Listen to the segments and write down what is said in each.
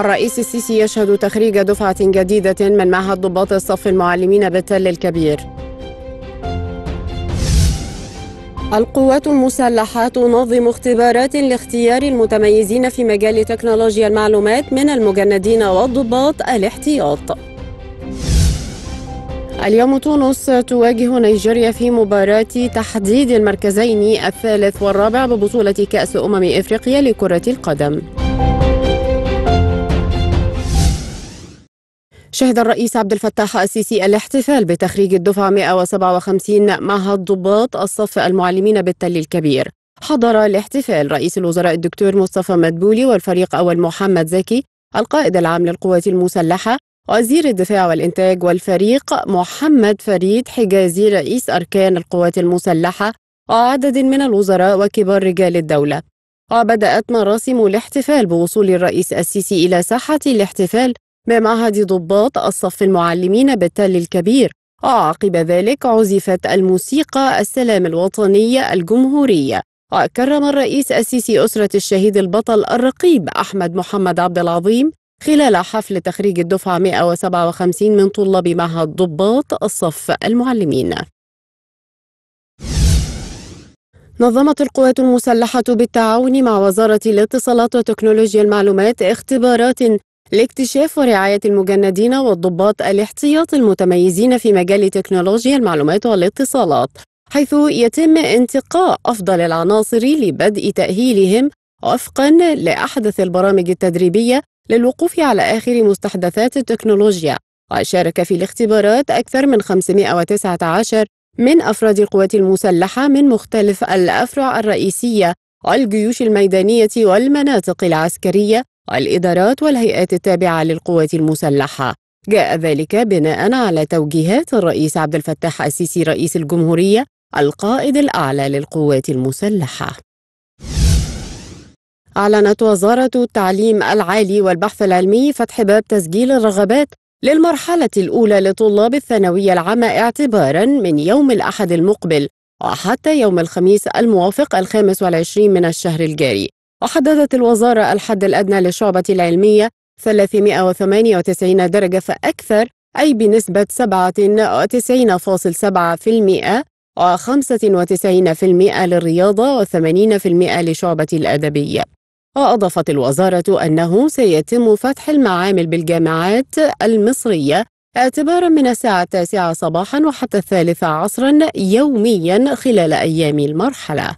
الرئيس السيسي يشهد تخريج دفعة جديدة من معهد ضباط الصف المعلمين بالتل الكبير القوات المسلحة تنظم اختبارات لاختيار المتميزين في مجال تكنولوجيا المعلومات من المجندين والضباط الاحتياط اليوم تونس تواجه نيجيريا في مباراة تحديد المركزين الثالث والرابع ببطولة كأس أمم إفريقيا لكرة القدم شهد الرئيس عبد الفتاح السيسي الاحتفال بتخريج الدفعة 157 معهد ضباط الصف المعلمين بالتل الكبير حضر الاحتفال رئيس الوزراء الدكتور مصطفى مدبولي والفريق أول محمد زكي القائد العام للقوات المسلحة وزير الدفاع والإنتاج والفريق محمد فريد حجازي رئيس أركان القوات المسلحة وعدد من الوزراء وكبار رجال الدولة وبدأت مراسم الاحتفال بوصول الرئيس السيسي إلى ساحة الاحتفال بمعهد ضباط الصف المعلمين بالتل الكبير وعقب ذلك عزفت الموسيقى السلام الوطنية الجمهورية وكرم الرئيس السيسي أسرة الشهيد البطل الرقيب أحمد محمد عبد العظيم خلال حفل تخريج الدفعة 157 من طلاب معهد ضباط الصف المعلمين نظمت القوات المسلحة بالتعاون مع وزارة الاتصالات وتكنولوجيا المعلومات اختبارات لاكتشاف ورعاية المجندين والضباط الاحتياط المتميزين في مجال تكنولوجيا المعلومات والاتصالات حيث يتم انتقاء أفضل العناصر لبدء تأهيلهم وفقا لأحدث البرامج التدريبية للوقوف على آخر مستحدثات التكنولوجيا وشارك في الاختبارات أكثر من 519 من أفراد القوات المسلحة من مختلف الأفرع الرئيسية والجيوش الميدانية والمناطق العسكرية الإدارات والهيئات التابعة للقوات المسلحة جاء ذلك بناء على توجيهات الرئيس عبد الفتاح السيسي رئيس الجمهورية القائد الأعلى للقوات المسلحة أعلنت وزارة التعليم العالي والبحث العلمي فتح باب تسجيل الرغبات للمرحلة الأولى لطلاب الثانوية العامة اعتبارا من يوم الأحد المقبل وحتى يوم الخميس الموافق الخامس والعشرين من الشهر الجاري وحددت الوزارة الحد الأدنى للشعبة العلمية 398 درجة فأكثر أي بنسبة 97.7% و95% للرياضة و80% لشعبة الأدبية وأضافت الوزارة أنه سيتم فتح المعامل بالجامعات المصرية اعتبارا من الساعة التاسعة صباحا وحتى الثالثة عصرا يوميا خلال أيام المرحلة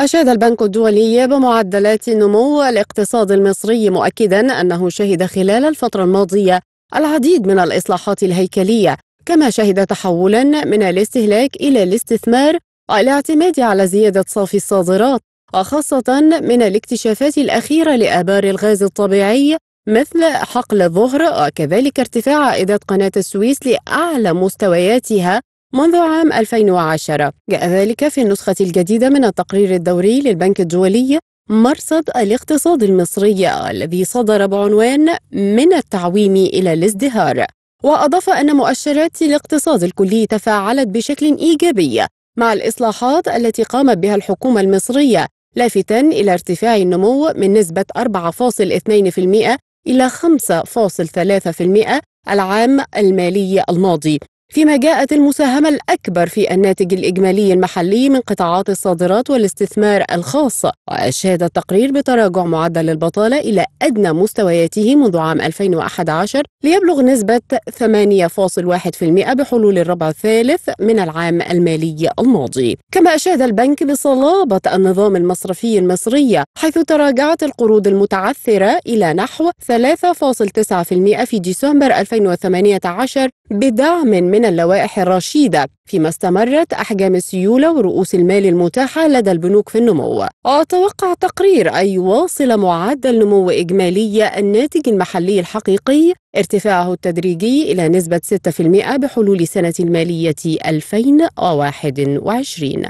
أشاد البنك الدولي بمعدلات نمو الاقتصاد المصري مؤكدا أنه شهد خلال الفترة الماضية العديد من الإصلاحات الهيكلية كما شهد تحولا من الاستهلاك إلى الاستثمار والاعتماد على زيادة صافي الصادرات وخاصة من الاكتشافات الأخيرة لآبار الغاز الطبيعي مثل حقل الظهر وكذلك ارتفاع عائدات قناة السويس لأعلى مستوياتها منذ عام 2010 جاء ذلك في النسخة الجديدة من التقرير الدوري للبنك الدولي مرصد الاقتصاد المصري الذي صدر بعنوان من التعويم إلى الازدهار وأضاف أن مؤشرات الاقتصاد الكلي تفاعلت بشكل إيجابي مع الإصلاحات التي قامت بها الحكومة المصرية لافتا إلى ارتفاع النمو من نسبة 4.2% إلى 5.3% العام المالي الماضي فيما جاءت المساهمة الأكبر في الناتج الإجمالي المحلي من قطاعات الصادرات والاستثمار الخاص وأشاد التقرير بتراجع معدل البطالة إلى أدنى مستوياته منذ عام 2011 ليبلغ نسبة 8.1% بحلول الربع الثالث من العام المالي الماضي كما أشاد البنك بصلابة النظام المصرفي المصري حيث تراجعت القروض المتعثرة إلى نحو 3.9% في ديسمبر 2018 بدعم من من اللوائح الرشيدة فيما استمرت أحجام السيولة ورؤوس المال المتاحة لدى البنوك في النمو وتوقع تقرير أن يواصل معدل نمو إجمالي الناتج المحلي الحقيقي ارتفاعه التدريجي إلى نسبة 6% بحلول السنة المالية 2021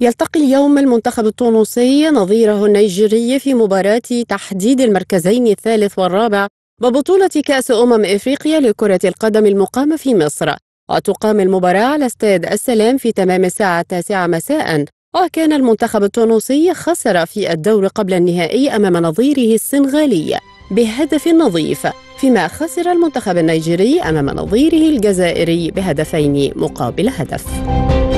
يلتقي اليوم المنتخب التونسي نظيره النيجيري في مباراة تحديد المركزين الثالث والرابع ببطولة كأس أمم إفريقيا لكرة القدم المقامة في مصر وتقام المباراة على استاد السلام في تمام الساعة التاسعة مساء وكان المنتخب التونسي خسر في الدور قبل النهائي أمام نظيره السنغالي بهدف نظيف فيما خسر المنتخب النيجيري أمام نظيره الجزائري بهدفين مقابل هدف